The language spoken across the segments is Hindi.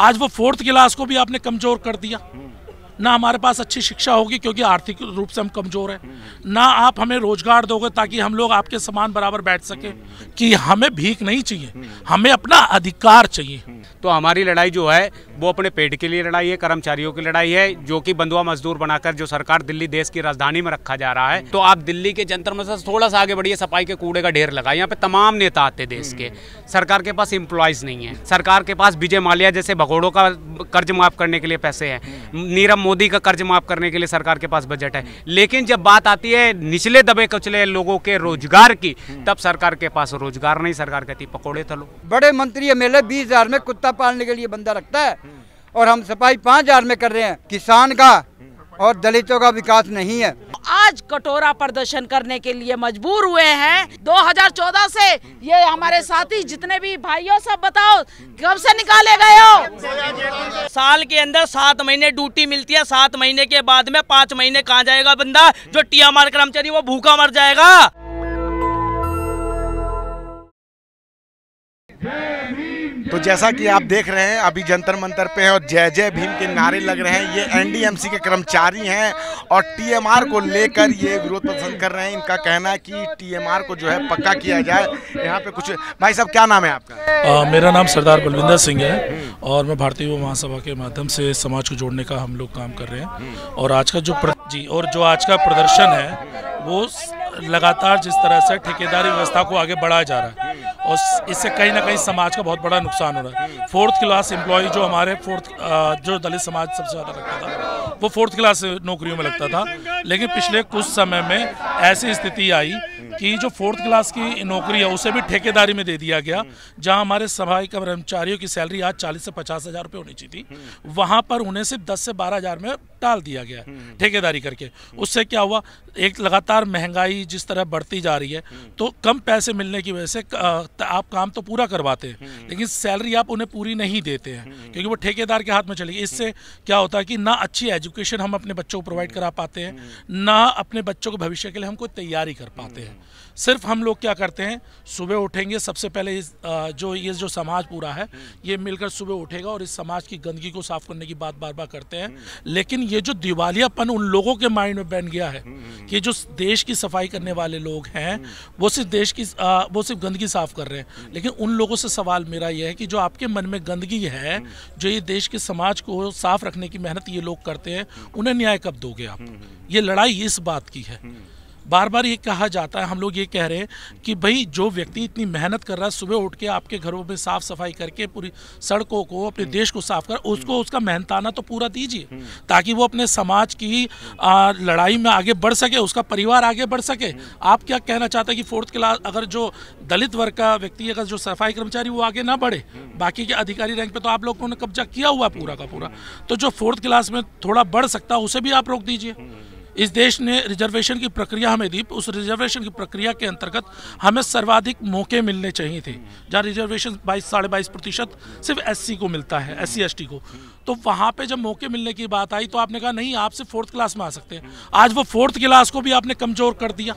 आज वो फोर्थ क्लास को भी आपने कमजोर कर दिया ना हमारे पास अच्छी शिक्षा होगी क्योंकि आर्थिक रूप से हम कमज़ोर हैं ना आप हमें रोज़गार दोगे ताकि हम लोग आपके समान बराबर बैठ सके कि हमें भीख नहीं चाहिए हमें अपना अधिकार चाहिए तो हमारी लड़ाई जो है वो अपने पेट के लिए लड़ाई है कर्मचारियों की लड़ाई है जो कि बंधुआ मजदूर बनाकर जो सरकार दिल्ली देश की राजधानी में रखा जा रहा है तो आप दिल्ली के जंतर में थोड़ा सा आगे बढ़िए सफाई के कूड़े का ढेर लगा यहाँ पे तमाम नेता आते देश के सरकार के पास इम्प्लॉयज नहीं है सरकार के पास विजय माल्या जैसे भगोड़ों का कर्ज माफ करने के लिए पैसे हैं नीरम मोदी का कर्ज माफ करने के लिए सरकार के पास बजट है लेकिन जब बात आती है निचले दबे कुचले लोगों के रोजगार की तब सरकार के पास रोजगार नहीं सरकार कहती पकौड़े थलो बड़े मंत्री एम एल बीस हजार में कुत्ता पालने के लिए बंदा रखता है और हम सफाई पाँच हजार में कर रहे हैं किसान का और दलितों का विकास नहीं है आज कटोरा प्रदर्शन करने के लिए मजबूर हुए हैं 2014 से ये हमारे साथी जितने भी भाइयों सब बताओ कब से निकाले गए हो साल के अंदर सात महीने ड्यूटी मिलती है सात महीने के बाद में पाँच महीने कहाँ जाएगा बंदा जो टिया मार कर्मचारी वो भूखा मर जाएगा तो जैसा कि आप देख रहे हैं अभी जंतर मंतर पे हैं और जय जय भीम के नारे लग रहे हैं ये एनडीएमसी के कर्मचारी हैं और टीएमआर को लेकर ये विरोध प्रदर्शन कर रहे हैं इनका कहना है कि टीएमआर को जो है पक्का किया जाए यहाँ पे कुछ भाई साहब क्या नाम है आपका आ, मेरा नाम सरदार बलविंदर सिंह है हम्म। और मैं भारतीय युवा महासभा के माध्यम से समाज को जोड़ने का हम लोग काम कर रहे हैं हम्म। और आज का जो जी और जो आज का प्रदर्शन है वो लगातार जिस तरह से ठेकेदारी व्यवस्था को आगे बढ़ाया जा रहा है हम्म। और इससे कहीं ना कहीं समाज का बहुत बड़ा नुकसान हो रहा है फोर्थ क्लास एम्प्लॉय जो हमारे फोर्थ जो दलित समाज सबसे ज़्यादा लगता था वो फोर्थ क्लास नौकरियों में लगता था लेकिन पिछले कुछ समय में ऐसी स्थिति आई कि जो फोर्थ क्लास की नौकरी है उसे भी ठेकेदारी में दे दिया गया जहां हमारे सफाई कर्मचारियों की सैलरी आज चालीस से पचास हज़ार रुपये होनी चाहिए थी वहां पर उन्हें सिर्फ दस से बारह हज़ार में टाल दिया गया ठेकेदारी करके उससे क्या हुआ एक लगातार महंगाई जिस तरह बढ़ती जा रही है हम्म। तो कम पैसे मिलने की वजह से आप काम तो पूरा करवाते हैं हम्म। लेकिन सैलरी आप उन्हें पूरी नहीं देते हैं हम्म। क्योंकि वो ठेकेदार के हाथ में चली इससे क्या होता है कि ना अच्छी एजुकेशन हम अपने बच्चों को प्रोवाइड करा पाते हैं ना अपने बच्चों के भविष्य के लिए हम कोई तैयारी कर पाते हैं सिर्फ हम लोग क्या करते हैं सुबह उठेंगे सबसे पहले इस जो ये जो समाज पूरा है ये मिलकर सुबह उठेगा और इस समाज की गंदगी को साफ करने की बात बार बार करते हैं लेकिन ये जो दिवालियापन उन लोगों के माइंड में बैठ गया है कि जो देश की सफाई करने वाले लोग हैं वो सिर्फ देश की वो सिर्फ गंदगी साफ कर रहे हैं लेकिन उन लोगों से सवाल मेरा यह है कि जो आपके मन में गंदगी है जो ये देश के समाज को साफ रखने की मेहनत ये लोग करते हैं उन्हें न्याय कब दोगे आप ये लड़ाई इस बात की है बार बार ये कहा जाता है हम लोग ये कह रहे हैं कि भाई जो व्यक्ति इतनी मेहनत कर रहा है सुबह उठ के आपके घरों में साफ सफाई करके पूरी सड़कों को अपने हम्म। देश को साफ कर उसको उसका मेहनताना तो पूरा दीजिए हम्म। ताकि वो अपने समाज की आ, लड़ाई में आगे बढ़ सके उसका परिवार आगे बढ़ सके हम्म। आप क्या कहना चाहते हैं कि फोर्थ क्लास अगर जो दलित वर्ग का व्यक्ति अगर जो सफाई कर्मचारी वो आगे ना बढ़े बाकी के अधिकारी रैंक पे तो आप लोगों ने कब्जा किया हुआ पूरा का पूरा तो जो फोर्थ क्लास में थोड़ा बढ़ सकता है उसे भी आप रोक दीजिए इस देश ने रिजर्वेशन की प्रक्रिया हमें दी उस रिजर्वेशन की प्रक्रिया के अंतर्गत हमें सर्वाधिक मौके मिलने चाहिए थे जहाँ रिजर्वेशन बाईस साढ़े बाईस प्रतिशत सिर्फ एस को मिलता है एस सी को तो वहाँ पर जब मौके मिलने की बात आई तो आपने कहा नहीं आप सिर्फ फोर्थ क्लास में आ सकते हैं आज वो फोर्थ क्लास को भी आपने कमज़ोर कर दिया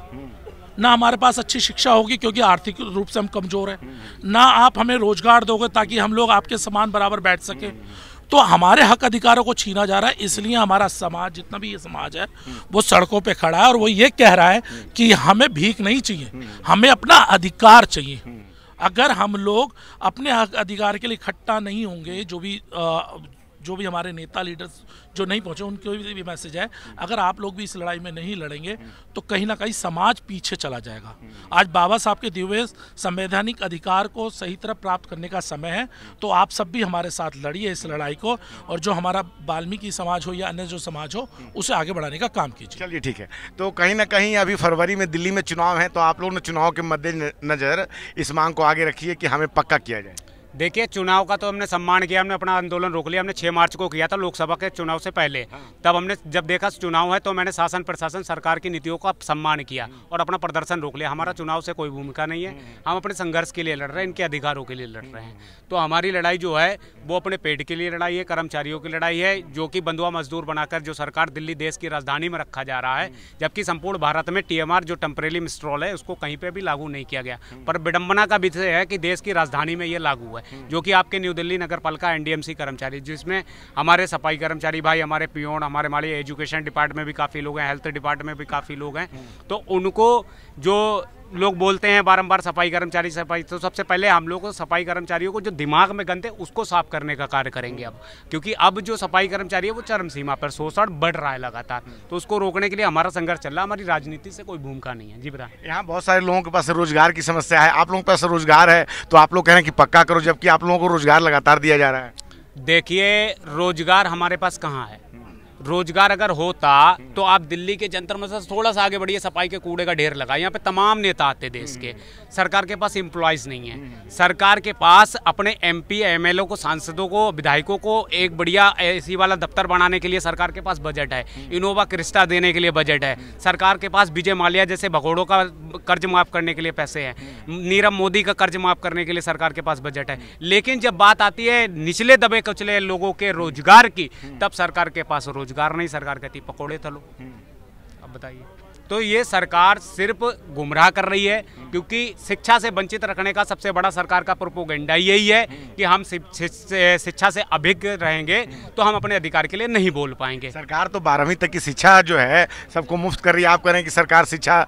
ना हमारे पास अच्छी शिक्षा होगी क्योंकि आर्थिक रूप से हम कमज़ोर हैं ना आप हमें रोज़गार दोगे ताकि हम लोग आपके समान बराबर बैठ सकें तो हमारे हक अधिकारों को छीना जा रहा है इसलिए हमारा समाज जितना भी ये समाज है वो सड़कों पे खड़ा है और वो ये कह रहा है कि हमें भीख नहीं चाहिए हमें अपना अधिकार चाहिए अगर हम लोग अपने अधिकार के लिए इकट्ठा नहीं होंगे जो भी जो भी हमारे नेता लीडर्स जो नहीं पहुंचे उनके भी, भी मैसेज है अगर आप लोग भी इस लड़ाई में नहीं लड़ेंगे तो कहीं ना कहीं समाज पीछे चला जाएगा आज बाबा साहब के दिव्य संवैधानिक अधिकार को सही तरह प्राप्त करने का समय है तो आप सब भी हमारे साथ लड़िए इस लड़ाई को और जो हमारा वाल्मीकि समाज हो या अन्य जो समाज हो उसे आगे बढ़ाने का काम कीजिए चलिए ठीक है तो कहीं ना कहीं अभी फरवरी में दिल्ली में चुनाव है तो आप लोग ने चुनाव के मद्देनज़र इस मांग को आगे रखिए कि हमें पक्का किया जाए देखिए चुनाव का तो हमने सम्मान किया हमने अपना आंदोलन रोक लिया हमने 6 मार्च को किया था लोकसभा के चुनाव से पहले हाँ। तब हमने जब देखा चुनाव है तो मैंने शासन प्रशासन सरकार की नीतियों का सम्मान किया हाँ। और अपना प्रदर्शन रोक लिया हमारा हाँ। चुनाव से कोई भूमिका नहीं है हाँ। हम अपने संघर्ष के लिए लड़ रहे हैं इनके अधिकारों के लिए लड़ रहे हैं तो हमारी लड़ाई जो है वो अपने पेट के लिए लड़ाई है कर्मचारियों की लड़ाई है जो कि बंधुआ मजदूर बनाकर जो सरकार दिल्ली देश की राजधानी में रखा जा रहा है जबकि संपूर्ण भारत में टी जो टेम्परेली मिस्ट्रॉल है उसको कहीं पर भी लागू नहीं किया गया पर विडम्बना का विषय है कि देश की राजधानी में ये लागू है हम्म। जो कि आपके न्यू दिल्ली नगर पालिका एनडीएमसी कर्मचारी जिसमें हमारे सफाई कर्मचारी भाई हमारे पियोन हमारे माली एजुकेशन डिपार्टमेंट भी काफ़ी लोग हैं हेल्थ डिपार्टमेंट भी काफ़ी लोग हैं हम्म। तो उनको जो लोग बोलते हैं बारंबार सफाई कर्मचारी सफाई तो सबसे पहले हम लोग सफाई कर्मचारियों को जो दिमाग में गंदे उसको साफ करने का कार्य करेंगे अब क्योंकि अब जो सफाई कर्मचारी है वो चरम सीमा पर शोषण बढ़ रहा है लगातार तो उसको रोकने के लिए हमारा संघर्ष चल रहा है हमारी राजनीति से कोई भूमिका नहीं है जी बता यहाँ बहुत सारे लोगों के पास रोजगार की समस्या है आप लोगों के पास रोजगार है तो आप लोग कह रहे हैं कि पक्का करो जबकि आप लोगों को रोजगार लगातार दिया जा रहा है देखिए रोजगार हमारे पास कहाँ है रोजगार अगर होता तो आप दिल्ली के जंतर मंतर से थोड़ा सा आगे बढ़िए सफाई के कूड़े का ढेर लगा यहाँ पे तमाम नेता आते देश के सरकार के पास एम्प्लॉयज़ नहीं है सरकार के पास अपने एम पी को सांसदों को विधायकों को एक बढ़िया एसी वाला दफ्तर बनाने के लिए सरकार के पास बजट है इनोवा क्रिस्टा देने के लिए बजट है सरकार के पास विजय माल्या जैसे भगोड़ों का कर्ज माफ़ करने के लिए पैसे हैं नीरव मोदी का कर्ज माफ़ करने के लिए सरकार के पास बजट है लेकिन जब बात आती है निचले दबे कुचले लोगों के रोजगार की तब सरकार के पास रोजगार रोजगार नहीं सरकार कहती पकौड़े तलो हम्म। अब बताइए तो ये सरकार सिर्फ गुमराह कर रही है क्योंकि शिक्षा से वंचित रखने का सबसे बड़ा सरकार का प्रोपोगेंडा यही है कि हम शिक्षा से अभिज्ञ रहेंगे तो हम अपने अधिकार के लिए नहीं बोल पाएंगे सरकार तो बारहवीं तक की शिक्षा जो है सबको मुफ्त कर रही है आप कह रहे हैं कि सरकार शिक्षा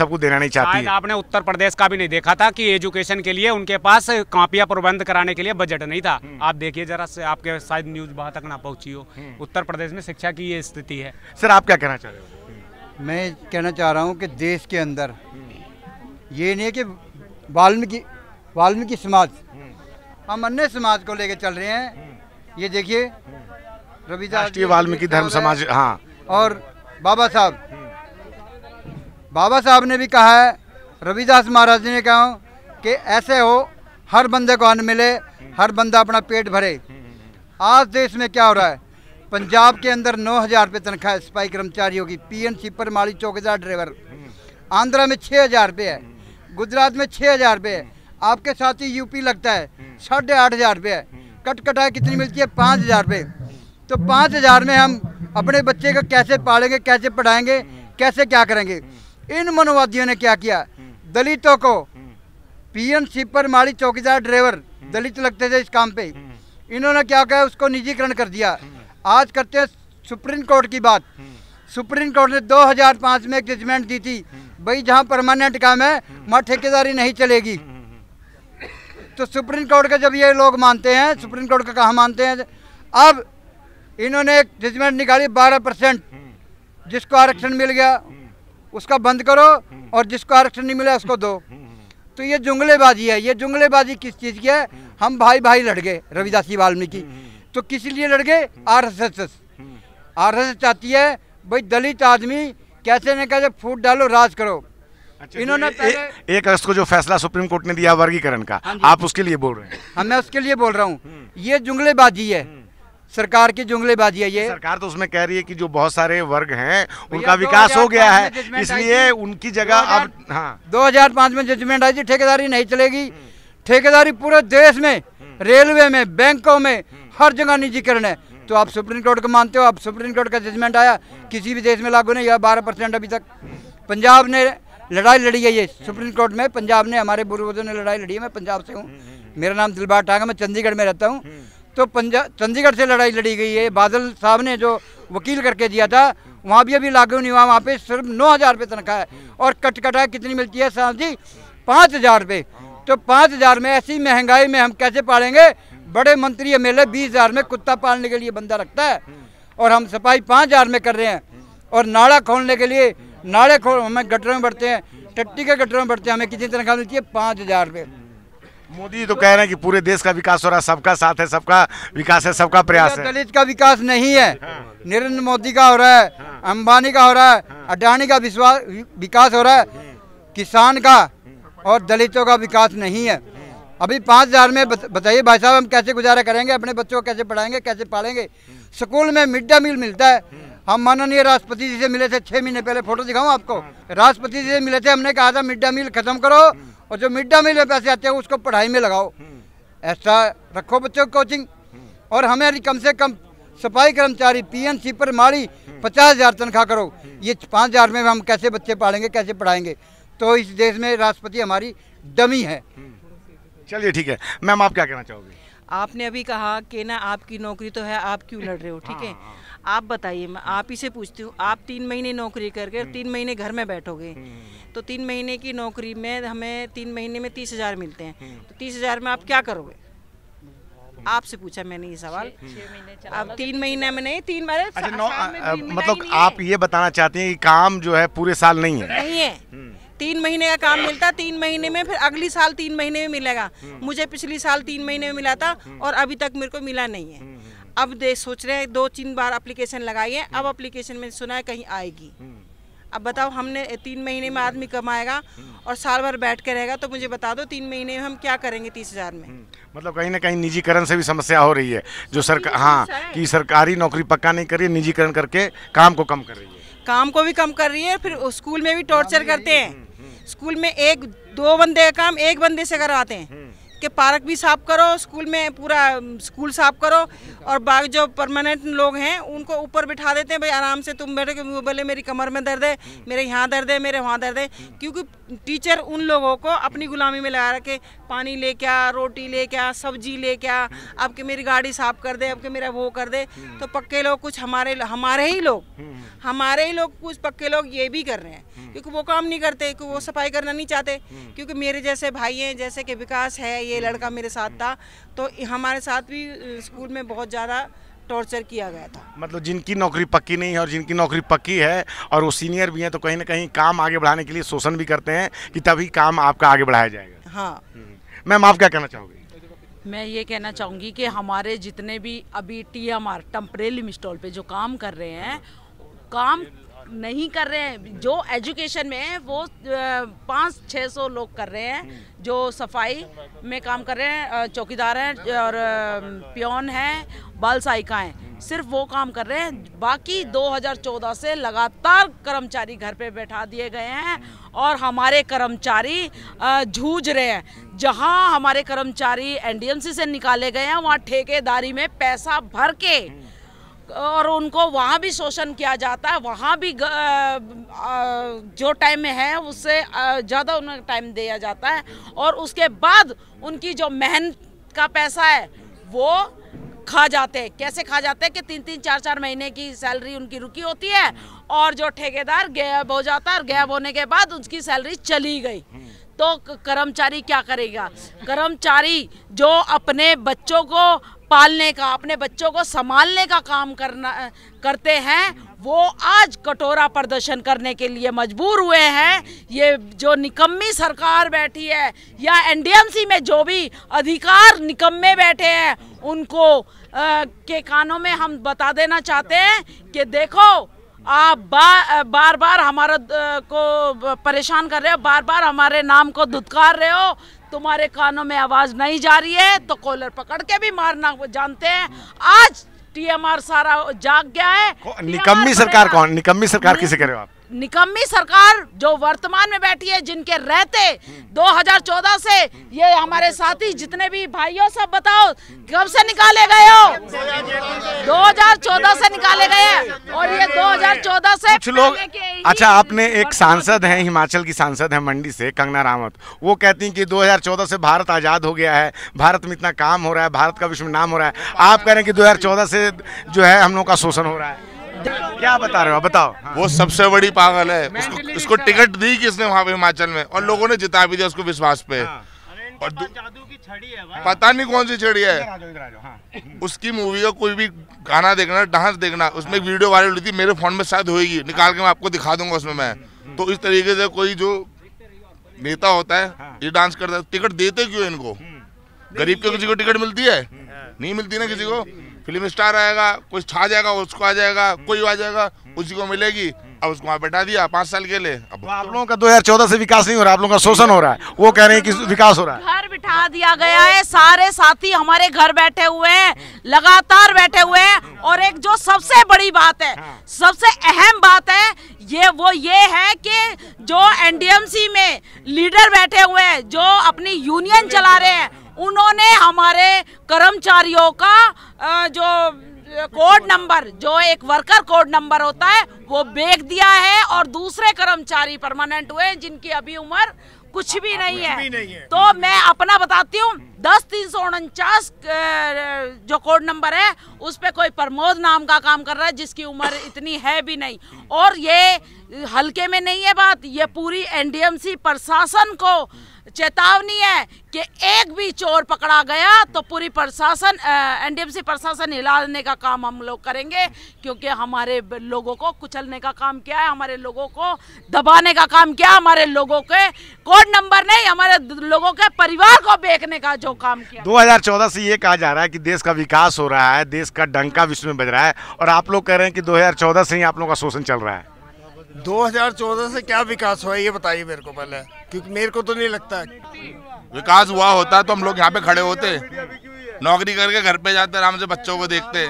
सबको देना नहीं चाहती है। आपने उत्तर प्रदेश का भी नहीं देखा था कि एजुकेशन के लिए उनके पास कापियां प्रबंध कराने के लिए बजट नहीं था हम्म। आप देखिए जरा आपके शायद न्यूज वहां तक ना पहुंची हो हम्म। उत्तर प्रदेश में शिक्षा की ये स्थिति है सर आप क्या कहना चाह रहे हो मैं कहना चाह रहा हूँ कि देश के अंदर ये नहीं है कि वाल्मीकि वाल्मीकि समाज हम अन्य समाज को लेकर चल रहे हैं ये देखिए रविदास वाल्मीकि धर्म समाज हाँ और बाबा साहब बाबा साहब ने भी कहा है रविदास महाराज ने कहा कि ऐसे हो हर बंदे को अन्न मिले हर बंदा अपना पेट भरे आज देश में क्या हो रहा है पंजाब के अंदर नौ हज़ार रुपये तनख्वाह सफाई कर्मचारियों की पी एन सीपर माली चौकीदार ड्राइवर आंध्रा में छः हज़ार रुपये है गुजरात में छः हज़ार रुपये है आपके साथ ही यूपी लगता है साढ़े आठ हज़ार रुपये है कट कटाई कितनी मिलती है पाँच हज़ार रुपये तो पाँच हज़ार में हम अपने बच्चे को कैसे पालेंगे कैसे पढ़ाएंगे कैसे क्या करेंगे इन मनोवादियों ने क्या किया दलितों को पीएन सीपर माली चौकीदार ड्राइवर दलित लगते थे इस काम पे इन्होंने क्या कहा उसको निजीकरण कर दिया आज करते हैं सुप्रीम कोर्ट की बात सुप्रीम कोर्ट ने 2005 में एक जजमेंट दी थी भाई जहाँ परमानेंट काम है वहाँ ठेकेदारी नहीं चलेगी तो सुप्रीम कोर्ट का जब ये लोग मानते हैं सुप्रीम कोर्ट का कहाँ मानते हैं अब इन्होंने एक जजमेंट निकाली बारह परसेंट जिसको आरक्षण मिल गया उसका बंद करो और जिसको आरक्षण नहीं मिला उसको दो तो ये जुंगलेबाजी है ये जुंगलेबाजी किस चीज़ की है हम भाई भाई लड़ गए रविदासी वाल्मीकि तो किस लिए लड़ गए R S S R S S चाहती है भाई दलित आदमी कैसे न कैसे फूट डालो राज करो अच्छा, तो इन्होंने पहले एक अगस्त को जो फैसला सुप्रीम कोर्ट ने दिया वर्गीकरण का हाँ आप उसके लिए बोल रहे हैं हाँ मैं उसके लिए बोल रहा हूँ हम्म। ये जुंगलेबाजी है हम्म। सरकार की जुंगलेबाजी है ये सरकार तो उसमें कह रही है कि जो बहुत सारे वर्ग हैं उनका विकास हो गया है इसलिए उनकी जगह अब हाँ दो में जजमेंट आई थी ठेकेदारी नहीं चलेगी हम्म। ठेकेदारी पूरे देश में रेलवे में बैंकों में हर जगह निजीकरण है तो आप सुप्रीम कोर्ट को मानते हो आप सुप्रीम कोर्ट का जजमेंट आया किसी भी देश में लागू नहीं हुआ बारह परसेंट अभी तक पंजाब ने लड़ाई लड़ी है ये सुप्रीम कोर्ट में पंजाब ने हमारे पूर्वजों ने लड़ाई लड़ी है मैं पंजाब से हूँ मेरा नाम दिलबार टांगा मैं चंडीगढ़ में रहता हूँ तो पंजाब चंडीगढ़ से लड़ाई लड़ी गई है बादल साहब ने जो वकील करके दिया था वहाँ भी अभी लागू नहीं हुआ वहाँ पे सिर्फ नौ हज़ार रुपये तनख्वाह है और कटकटा कितनी मिलती है साहब जी पाँच हज़ार रुपये तो पाँच हज़ार में ऐसी महंगाई में हम कैसे पालेंगे बड़े मंत्री एम एल बीस हज़ार में कुत्ता पालने के लिए बंदा रखता है और हम सफाई पाँच हज़ार में कर रहे हैं और नाड़ा खोलने के लिए नाड़े खोल हमें गटरों में बढ़ते हैं टट्टी के गटरों में बढ़ते हैं हमें कितनी तनख्वाह मिलती है पाँच हज़ार रुपये मोदी तो कह रहे हैं कि पूरे देश का विकास हो रहा है सबका साथ है सबका विकास है सबका प्रयास है दलित का विकास नहीं है हाँ। नरेंद्र मोदी का हो रहा है हाँ। अंबानी का हो रहा है हाँ। अडानी का विश्वास विकास हो रहा है किसान का और दलितों का विकास नहीं है अभी पाँच हज़ार में बताइए भाई साहब हम कैसे गुजारा करेंगे अपने बच्चों को कैसे पढ़ाएंगे कैसे पालेंगे स्कूल में मिड डे मील मिलता है हम माननीय राष्ट्रपति जी से मिले थे छह महीने पहले फोटो दिखाऊं आपको राष्ट्रपति जी से मिले थे हमने कहा था मिड डे मील खत्म करो और जो मिड डे मील में पैसे आते हैं उसको पढ़ाई में लगाओ ऐसा रखो बच्चों की कोचिंग और हमें कम से कम सफाई कर्मचारी सी पर माड़ी पचास हज़ार तनख्वाह करो ये पाँच हज़ार में हम कैसे बच्चे पालेंगे कैसे पढ़ाएंगे तो इस देश में राष्ट्रपति हमारी डमी है चलिए ठीक है मैम आप क्या कहना चाहोगे आपने अभी कहा कि ना आपकी नौकरी तो है आप क्यों लड़ रहे हो ठीक है हाँ, हाँ, हाँ। आप बताइए मैं आप ही से पूछती हूँ आप तीन महीने नौकरी करके तीन महीने घर में बैठोगे हम्म, हम्म, हम्म। तो तीन महीने की नौकरी में हमें तीन महीने में तीस हज़ार मिलते हैं तो तीस हज़ार में आप क्या करोगे आपसे पूछा मैंने ये सवाल अब तीन महीने में नहीं तीन बार अच्छा, मतलब आप ये बताना चाहते हैं कि काम जो है पूरे साल नहीं है नहीं है तीन महीने का काम मिलता तीन महीने में फिर अगली साल तीन महीने में मिलेगा हम्म। मुझे पिछली साल तीन महीने में मिला था हम्म। और अभी तक मेरे को मिला नहीं है हम्म, अब दे सोच रहे हैं दो तीन बार अप्लीकेशन लगाई है अब अप्लीकेशन में सुना है कहीं आएगी अब बताओ हमने तीन महीने में आदमी कमाएगा और साल भर बैठ के रहेगा तो मुझे बता दो तीन महीने में हम क्या करेंगे तीस हजार में मतलब कहीं ना कहीं निजीकरण से भी समस्या हो रही है जो सरकार हाँ, हाँ कि सरकारी नौकरी पक्का नहीं कर रही है निजीकरण करके काम को कम कर रही है काम को भी कम कर रही है फिर स्कूल में भी टॉर्चर करते हैं स्कूल में एक दो बंदे का काम एक बंदे से करवाते हैं हम्म। कि पार्क भी साफ करो स्कूल में पूरा स्कूल साफ करो और बाकी जो परमानेंट लोग हैं उनको ऊपर बिठा देते हैं भाई आराम से तुम बैठे कि बोले मेरी कमर में दर्द है हम्म। मेरे यहाँ दर्द है मेरे वहाँ दर्द है हम्म। क्योंकि टीचर उन लोगों को अपनी गुलामी में लगा रखे पानी ले क्या रोटी ले क्या सब्जी ले क्या अब के मेरी गाड़ी साफ कर दे अब के मेरा वो कर दे तो पक्के लोग कुछ हमारे हमारे ही लोग हमारे ही लोग कुछ पक्के लोग ये भी कर रहे हैं क्योंकि वो काम नहीं करते क्योंकि वो सफाई करना नहीं चाहते क्योंकि मेरे जैसे भाई हैं जैसे कि विकास है ये लड़का मेरे साथ था तो हमारे साथ भी स्कूल में बहुत ज़्यादा टॉर्चर किया गया था मतलब जिनकी नौकरी पक्की नहीं है और जिनकी नौकरी पक्की है और वो सीनियर भी हैं तो कहीं ना कहीं काम आगे बढ़ाने के लिए शोषण भी करते हैं कि तभी काम आपका आगे बढ़ाया जाएगा हाँ मैम आप क्या कहना चाहोगी मैं ये कहना चाहूँगी कि हमारे जितने भी अभी टी एम आर टम्परेली मिस्टॉल पे जो काम कर रहे हैं काम नहीं कर रहे हैं जो एजुकेशन में है वो पाँच छः सौ लोग कर रहे हैं जो सफाई में काम कर रहे हैं चौकीदार हैं और प्योन हैं बाल हैं सिर्फ वो काम कर रहे हैं बाकी 2014 से लगातार कर्मचारी घर पे बैठा दिए गए हैं और हमारे कर्मचारी जूझ रहे हैं जहां हमारे कर्मचारी एनडीएमसी से निकाले गए हैं वहां ठेकेदारी में पैसा भर के और उनको वहाँ भी शोषण किया जाता है वहाँ भी जो टाइम में है उससे ज़्यादा उन्हें टाइम दिया जाता है और उसके बाद उनकी जो मेहनत का पैसा है वो खा जाते हैं कैसे खा जाते हैं कि तीन तीन चार चार महीने की सैलरी उनकी रुकी होती है और जो ठेकेदार गैब हो जाता है और गैब होने के बाद उसकी सैलरी चली गई तो कर्मचारी क्या करेगा कर्मचारी जो अपने बच्चों को पालने का अपने बच्चों को संभालने का काम करना करते हैं वो आज कटोरा प्रदर्शन करने के लिए मजबूर हुए हैं ये जो निकम्मी सरकार बैठी है या एनडीएमसी में जो भी अधिकार निकम्मे बैठे हैं उनको आ, के कानों में हम बता देना चाहते हैं कि देखो आप बा, बार बार हमारा को परेशान कर रहे हो बार बार हमारे नाम को धुतकार रहे हो तुम्हारे कानों में आवाज़ नहीं जा रही है तो कॉलर पकड़ के भी मारना जानते हैं आज टीएमआर सारा जाग गया है निकम्मी सरकार कौन निकम्मी सरकार किसे कह रहे हो आप निकम्मी सरकार जो वर्तमान में बैठी है जिनके रहते 2014 से ये हमारे साथी जितने भी भाइयों सब बताओ कब से निकाले गए हो 2014 से निकाले गए और ये 2014 से कुछ लोग अच्छा आपने एक सांसद हैं हिमाचल की सांसद है मंडी से कंगना रावत वो कहती हैं कि 2014 से भारत आज़ाद हो गया है भारत में इतना काम हो रहा है भारत का विश्व नाम हो रहा है आप कह रहे हैं कि दो से जो है हम लोग का शोषण हो रहा है क्या बता रहे हो बताओ हाँ। वो सबसे बड़ी पागल है उसको, उसको टिकट दी किसने वहाँ पे हिमाचल में और लोगों ने जिता भी दिया उसको विश्वास पे हाँ। और जादू की छड़ी है पता नहीं कौन सी छड़ी है हाँ। उसकी मूवी का कोई भी गाना देखना डांस देखना उसमें एक वीडियो वायरल हुई थी मेरे फोन में शायद होगी निकाल के मैं आपको दिखा दूंगा उसमें मैं हम्म। तो इस तरीके से कोई जो नेता होता है ये डांस करता है टिकट देते क्यों इनको हम्म। गरीब के किसी को टिकट मिलती है हम्म। नहीं मिलती ना किसी को फिल्म स्टार आएगा कोई छा जाएगा उसको आ जाएगा हम्म। कोई आ जाएगा हम्म। उसी को मिलेगी हम्म। अब उसको वहाँ बैठा दिया पाँच साल के लिए अब तो आप लोगों का दो हजार चौदह से विकास नहीं हो रहा आप लोगों का शोषण हो रहा है वो कह रहे हैं कि विकास हो रहा है घर बिठा दिया गया है सारे साथी हमारे घर बैठे हुए हैं लगातार बैठे हुए हैं और एक जो सबसे बड़ी बात है हाँ। सबसे अहम बात है ये वो ये है कि जो एनडीएमसी में लीडर बैठे हुए हैं जो अपनी यूनियन चला रहे हैं उन्होंने हमारे कर्मचारियों का जो कोड नंबर जो एक वर्कर कोड नंबर होता है वो बेच दिया है और दूसरे कर्मचारी परमानेंट हुए जिनकी अभी उम्र कुछ भी नहीं है, भी नहीं है। तो मैं अपना बताती हूँ दस तीन सौ उनचास जो कोड नंबर है उस पर कोई प्रमोद नाम का काम कर रहा है जिसकी उम्र इतनी है भी नहीं और ये हल्के में नहीं है बात ये पूरी एनडीएमसी प्रशासन को चेतावनी है कि एक भी चोर पकड़ा गया तो पूरी प्रशासन एनडीएमसी प्रशासन हिलाने का काम हम लोग करेंगे क्योंकि हमारे लोगों को कुचलने का काम क्या है हमारे लोगों को दबाने का काम क्या है हमारे लोगों के कोड नंबर नहीं हमारे लोगों के परिवार को बेचने का जो काम किया 2014 से ये कहा जा रहा है कि देश का विकास हो रहा है देश का डंका विश्व में बज रहा है और आप लोग कह रहे हैं कि 2014 से ही आप लोगों का शोषण चल रहा है 2014 से क्या विकास हुआ है ये बताइए मेरे को पहले क्योंकि मेरे को तो नहीं लगता विकास हुआ होता तो हम लोग यहाँ पे खड़े होते नौकरी करके घर पे जाते आराम से बच्चों को देखते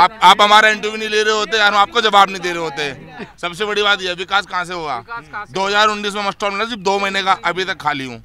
आप आप हमारा इंटरव्यू नहीं ले रहे होते हम आपको जवाब नहीं दे रहे होते सबसे बड़ी बात यह विकास कहाँ से हुआ 2019 में मस्टर सिर्फ दो महीने का अभी तक खाली हूँ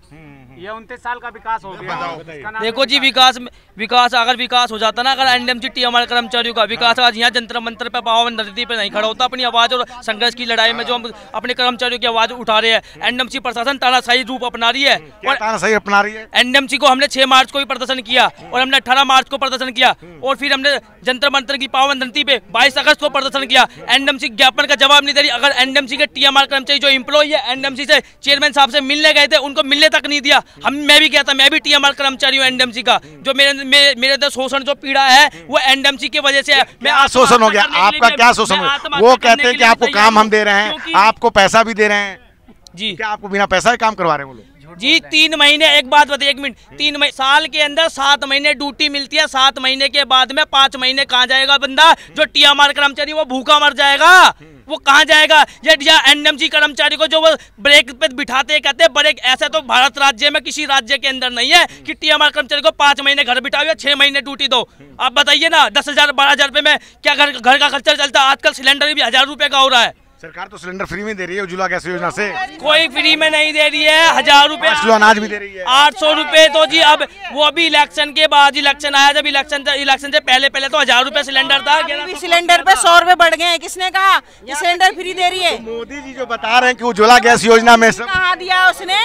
ये उनतीस साल का विकास हो गया देखो जी विकास विकास अगर विकास हो जाता ना अगर एनडीएमसीटी हमारे कर्मचारियों का विकास आज यहाँ जंतर मंत्र पे पावन धरती पे नहीं खड़ा होता अपनी आवाज और संघर्ष की लड़ाई में जो हम अपने कर्मचारियों की आवाज उठा रहे हैं हम्म। एनडीएमसी प्रशासन तानाशाही रूप अपना रही है और तानाशाही अपना रही है एनडीएमसी को हमने छह मार्च को भी प्रदर्शन किया हम्म। और हमने अठारह मार्च को प्रदर्शन किया हम्म। और फिर हमने जंतर मंत्र की पावन धरती पे बाईस अगस्त को प्रदर्शन किया एनडीएमसी ज्ञापन का जवाब नहीं दे रही अगर एनडीएमसी के टीएमआर कर्मचारी जो इम्प्लॉय है एनडीएमसी से चेयरमैन साहब से मिलने गए थे उनको मिलने तक नहीं दिया हम मैं भी कहता मैं भी टी कर्मचारी हूँ एनडीएमसी का जो मेरे मेरे, मेरे अंदर शोषण जो पीड़ा है वो एनडीएमसी की वजह से है मैं शोषण हो गया आपका क्या शोषण वो कहते हैं कि आपको काम हम दे रहे हैं आपको पैसा भी दे रहे हैं जी तो क्या आपको बिना पैसा ही काम करवा रहे हैं वो लोग जी तीन महीने एक बात बताइए एक मिनट हम्म। तीन महीने साल के अंदर सात महीने ड्यूटी मिलती है सात महीने के बाद में पांच महीने कहाँ जाएगा बंदा हम्म। जो टिया मार कर्मचारी वो भूखा मर जाएगा हम्म। वो कहाँ जाएगा या एनएमजी कर्मचारी को जो वो ब्रेक पे बिठाते कहते हैं ब्रेक ऐसे तो भारत राज्य में किसी राज्य के अंदर नहीं है कि टीएमआर कर्मचारी को पांच महीने घर बिठाओ या छह महीने ड्यूटी दो आप बताइए ना दस हज़ार बारह हज़ार रुपए में क्या घर घर का खर्चा चलता है आजकल सिलेंडर भी हज़ार रुपए का हो रहा है सरकार तो सिलेंडर फ्री में दे रही है उज्ज्वला गैस योजना से कोई फ्री में नहीं दे रही है हजार रूपए अनाज भी दे रही है आठ सौ रूपए तो जी अब वो अभी इलेक्शन के बाद इलेक्शन आया जब इलेक्शन इलेक्शन से पहले पहले तो हजार रूपए सिलेंडर था तो सिलेंडर पे सौ रूपए बढ़ गए हैं किसने कहा सिलेंडर फ्री दे रही है तो मोदी जी जो बता रहे हैं की उज्ज्वला गैस योजना में सब क्या दिया उसने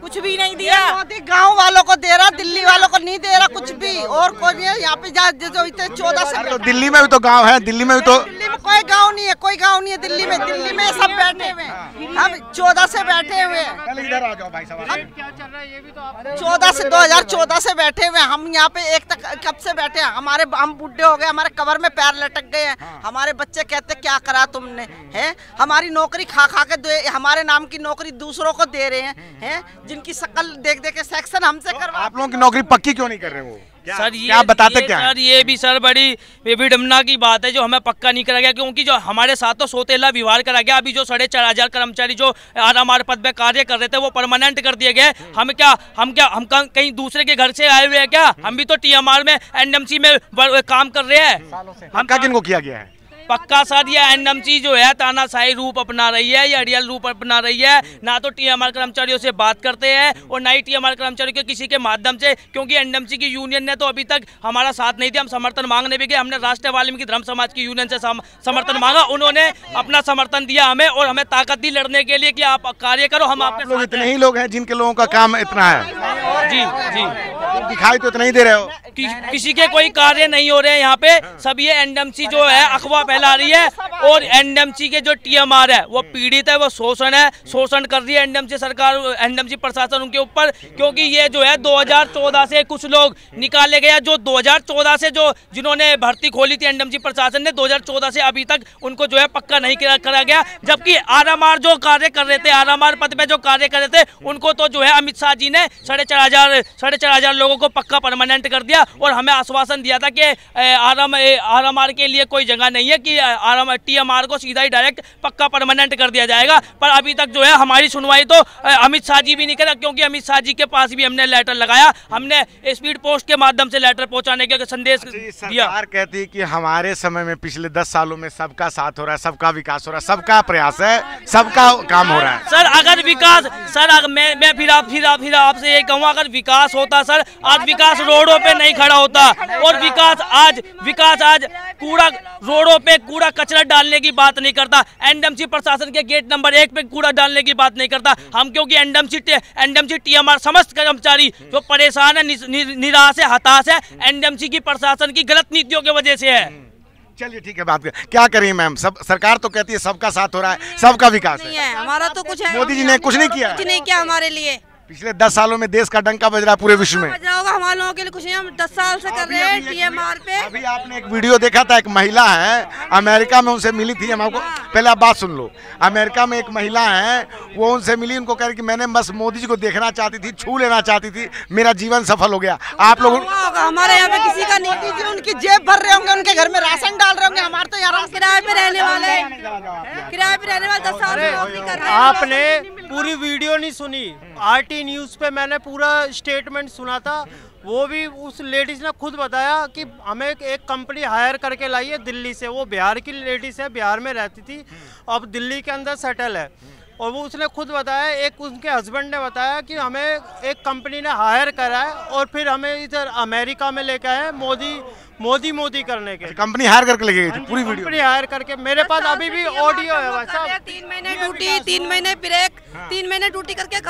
कुछ भी नहीं दिया मोदी गांव वालों को दे रहा दिल्ली वालों को नहीं दे रहा कुछ भी और तो कोई यहाँ पे जो इतने चौदह सौ दिल्ली में भी तो गाँव है दिल्ली में भी तो दिल्ली में कोई गाँव नहीं है कोई गाँव नहीं है दिल्ली में दिल्ली में सब बैठे हुए हम चौदह से बैठे हुए चौदह से दो हजार चौदह से बैठे हुए हम यहाँ पे एक तक कब से बैठे हैं हमारे हम बुढ़े हो गए हमारे कवर में पैर लटक गए हैं हाँ। हमारे बच्चे कहते क्या करा तुमने है हमारी नौकरी खा खा के हमारे नाम की नौकरी दूसरों को दे रहे हैं हैं जिनकी शक्ल देख देख के सेक्शन हमसे तो करवा आप लोगों की नौकरी पक्की क्यों नहीं कर रहे वो सर ये आप बताते ये, क्या सर ये भी सर बड़ी विडम्बना की बात है जो हमें पक्का नहीं करा गया क्योंकि जो हमारे साथ तो सोतेला व्यवहार करा गया अभी जो साढ़े चार हजार कर्मचारी जो हमारे पद में कार्य कर रहे थे वो परमानेंट कर दिए गए हम क्या हम क्या हम कहीं दूसरे के घर से आए हुए हैं क्या हम भी तो टी में एनएमसी में काम कर रहे हैं हम क्या हाँ- को किया गया है पक्का सर ये एनएमसी जो है तानाशाही रूप अपना रही है या रियल रूप अपना रही है ना तो टीएमआर कर्मचारियों से बात करते हैं और ना ही आर कर्मचारियों के किसी के माध्यम से क्योंकि एनएमसी की यूनियन ने तो अभी तक हमारा साथ नहीं दिया हम समर्थन मांगने भी गए हमने राष्ट्रीय वाल्मीकि धर्म समाज की यूनियन से समर्थन मांगा उन्होंने अपना समर्थन दिया हमें और हमें ताकत दी लड़ने के लिए कि आप कार्य करो हम तो आपके लोग इतने ही लोग हैं जिनके लोगों का काम इतना है जी जी दिखाई तो इतना ही दे रहे हो किसी के कोई कार्य नहीं हो रहे हैं यहाँ पे सब ये एनडमसी जो है अखवा पहले फैला रही है और एनडीएमसी के जो टीएमआर है वो हम्म। पीड़ित है वो शोषण है शोषण कर रही है एनडीएमसी सरकार एनडीएमसी प्रशासन उनके ऊपर क्योंकि ये जो है 2014 से कुछ लोग निकाले गए जो 2014 से जो जिन्होंने भर्ती खोली थी एनडीएमसी प्रशासन ने 2014 से अभी तक उनको जो है पक्का नहीं करा गया जबकि आर जो कार्य कर रहे थे आर पद पर जो कार्य कर रहे थे उनको तो जो है अमित शाह जी ने साढ़े चार साढ़े चार हजार लोगों को पक्का परमानेंट कर दिया और हमें आश्वासन दिया था कि आराम आराम के लिए कोई जगह नहीं है कि टी एम को सीधा ही डायरेक्ट पक्का परमानेंट कर दिया जाएगा पर अभी तक जो है हमारी सुनवाई तो अमित शाह जी भी नहीं करा क्योंकि अमित शाह जी के पास भी हमने लेटर लगाया हमने स्पीड पोस्ट के माध्यम से लेटर पहुंचाने के संदेश अच्छा, दिया कहती है कि हमारे समय में पिछले दस सालों में सबका साथ हो रहा है सबका विकास हो रहा है सबका प्रयास है सबका काम हो रहा है सर अगर विकास सर अगर मैं मैं फिर आप फिर आप फिर आपसे ये कहूँ अगर विकास होता सर आज विकास रोडों पे नहीं खड़ा होता और विकास आज विकास आज कूड़ा रोडों पे पे कूड़ा कचरा डालने की बात नहीं करता एनडमसी प्रशासन के गेट नंबर एक पे कूड़ा डालने की बात नहीं करता हम क्योंकि एनडमसी एनडमसी टीएमआर समस्त कर्मचारी जो परेशान है निराश है हताश है एनडमसी की प्रशासन की गलत नीतियों की वजह से है हम्म। चलिए ठीक है बात कर क्या करें मैम सब सरकार तो कहती है सबका साथ हो रहा है सबका विकास है हमारा तो कुछ है मोदी जी ने कुछ नहीं किया कुछ नहीं किया हमारे लिए पिछले दस सालों में देश का डंका बज रहा है पूरे विश्व में होगा हमारे लोगों के लिए कुछ नहीं हम दस साल से कर रहे हैं टीएमआर पे अभी आपने एक वीडियो देखा था एक महिला है अमेरिका में उनसे मिली थी हम आपको हाँ। पहले आप बात सुन लो अमेरिका में एक महिला है वो उनसे मिली उनको कह रही कि मैंने बस मोदी जी को देखना चाहती थी छू लेना चाहती थी मेरा जीवन सफल हो गया आप लोग हमारे यहाँ पे किसी का नहीं थी उनकी जेब भर रहे होंगे उनके घर में राशन डाल रहे होंगे हमारे तो यहाँ किराए पे रहने वाले किराए पे रहने वाले दस साल आपने पूरी वीडियो नहीं सुनी आरटी न्यूज़ पे मैंने पूरा स्टेटमेंट सुना था वो भी उस लेडीज़ ने खुद बताया कि हमें एक कंपनी हायर करके लाई है दिल्ली से वो बिहार की लेडीज़ है बिहार में रहती थी अब दिल्ली के अंदर सेटल है और वो उसने खुद बताया एक उनके हस्बैंड ने बताया कि हमें एक कंपनी ने हायर करा है और फिर हमें इधर अमेरिका में लेके आए मोदी मोदी मोदी करने के कंपनी अच्छा, हायर करके लेके गई हाँ पूरी वीडियो कंपनी हायर करके मेरे पास अच्छा, अभी भी ऑडियो है भाई साहब तीन महीने ड्यूटी तीन महीने ब्रेक हाँ। तीन महीने ड्यूटी करके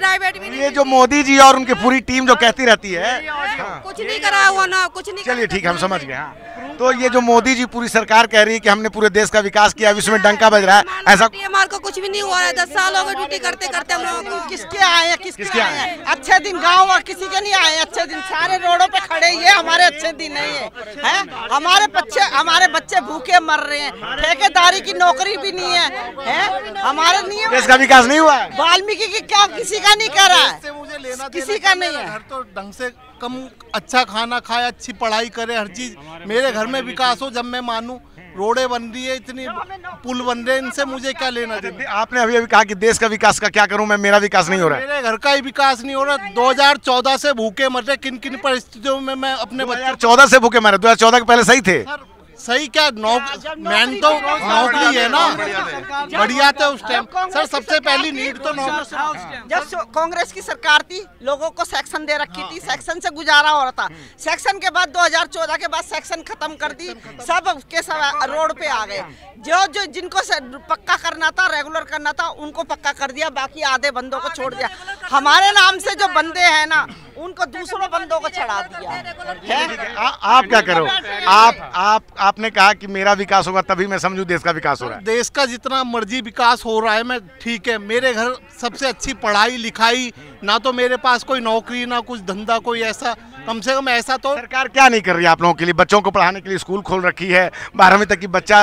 प्राइवेट भी ये जो मोदी जी और उनकी पूरी टीम जो हाँ। कहती रहती है कुछ नहीं करा हुआ ना कुछ नहीं चलिए ठीक है हम समझ गए तो ये जो मोदी जी पूरी सरकार कह रही है कि हमने पूरे देश का विकास किया अब इसमें डंका बज रहा है ऐसा हमारे को कुछ भी नहीं हुआ है दस साल हो गए ड्यूटी करते करते हम लोगों को किसके आए हैं किसके, किसके आए अच्छे दिन गाँव और किसी के नहीं आए अच्छे दिन सारे रोडों पे खड़े ये हमारे अच्छे दिन नहीं है, है? हमारे बच्चे हमारे बच्चे भूखे मर रहे हैं ठेकेदारी की नौकरी भी नहीं है, है? हमारे नहीं देश का विकास नहीं हुआ वाल्मीकि की क्या किसी का नहीं कर रहा है किसी का नहीं है तो ढंग से कम अच्छा खाना खाए अच्छी पढ़ाई करे हर चीज़ मेरे घर में विकास हो जब मैं मानू रोडे बन रही है इतनी पुल बन रहे इनसे मुझे क्या लेना देना आपने अभी अभी कहा कि देश का विकास का क्या करूं मैं मेरा विकास नहीं हो रहा है मेरे घर का ही विकास नहीं हो रहा दो हजार चौदह से भूखे मर रहे किन किन परिस्थितियों में मैं अपने बच्चे चौदह से भूखे मर रहे दो हजार के पहले सही थे सर सही क्या मैन तो नौकरी है ना बढ़िया था उस टाइम सर सबसे पहली नीड तो जब कांग्रेस की सरकार थी लोगों को सेक्शन दे रखी थी सेक्शन हाँ। से गुजारा हो रहा था सेक्शन हम्म। के बाद 2014 के बाद सेक्शन खत्म कर दी सब के सब रोड पे आ गए जो जो जिनको पक्का करना था रेगुलर करना था उनको पक्का कर दिया बाकी आधे बंदों को छोड़ दिया हमारे नाम से जो बंदे हैं ना उनको दूसरों बंदों को चढ़ा दिया है आप क्या करो आप आप आपने कहा कि मेरा विकास होगा तभी मैं समझू देश का विकास हो रहा है देश का जितना मर्जी विकास हो रहा है मैं ठीक है मेरे घर सबसे अच्छी पढ़ाई लिखाई ना तो मेरे पास कोई नौकरी ना कुछ धंधा कोई ऐसा कम से कम ऐसा तो सरकार क्या नहीं कर रही आप लोगों के लिए बच्चों को पढ़ाने के लिए स्कूल खोल रखी है बारहवीं तक की बच्चा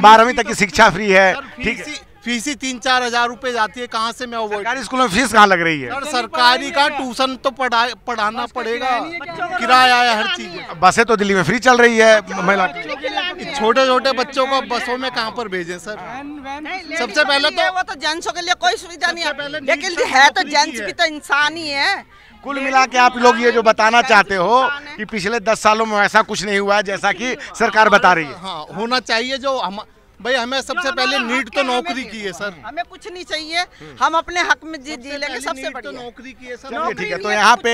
बारहवीं तक की तो- शिक्षा फ्री है ठीक है फीस ही तीन चार हजार रूपए जाती है कहाँ से मैं सरकारी स्कूल में फीस कहाँ लग रही है सरकारी का ट्यूशन तो पढ़ा पढ़ाना पड़ेगा किराया है हर चीज बसें तो दिल्ली में फ्री चल रही है महिला छोटे छोटे बच्चों को बसों में कहाँ पर भेजे सर सबसे पहले तो वो तो जेंट्सों के लिए कोई सुविधा नहीं है लेकिन है तो जेंट्स भी तो इंसान ही है कुल मिला के आप लोग ये जो बताना चाहते हो कि पिछले दस सालों में ऐसा कुछ नहीं हुआ है जैसा कि सरकार हाँ, बता रही है हाँ होना चाहिए जो हम भाई हमें सबसे पहले नीट तो नौकरी की है सर हमें कुछ नहीं चाहिए हम अपने हक में जी जी लेंगे सबसे तो नौकरी की है सर ठीक है तो यहाँ पे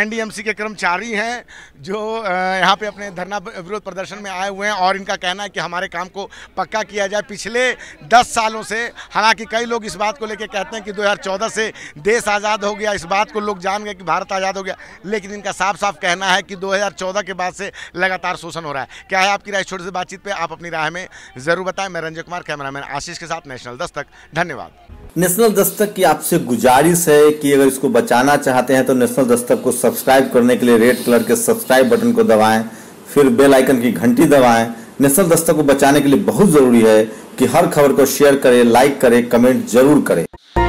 एनडीएमसी के कर्मचारी हैं जो यहाँ पे अपने धरना विरोध प्रदर्शन में आए हुए हैं और इनका कहना है कि हमारे काम को पक्का किया जाए पिछले दस सालों से हालांकि कई लोग इस बात को लेकर कहते हैं कि दो से देश आज़ाद हो गया इस बात को लोग जान गए कि भारत आज़ाद हो गया लेकिन इनका साफ साफ कहना है कि दो के बाद से लगातार शोषण हो रहा है क्या है आपकी राय छोटे से बातचीत पे आप अपनी राय में जरूर बताएं मैं रंजय कुमार कैमरामैन आशीष के साथ नेशनल दस्तक धन्यवाद नेशनल दस्तक की आपसे गुजारिश है कि अगर इसको बचाना चाहते हैं तो नेशनल दस्तक को सब्सक्राइब करने के लिए रेड कलर के सब्सक्राइब बटन को दबाएं फिर बेल आइकन की घंटी दबाएं नेशनल दस्तक को बचाने के लिए बहुत ज़रूरी है कि हर खबर को शेयर करें लाइक करें कमेंट जरूर करें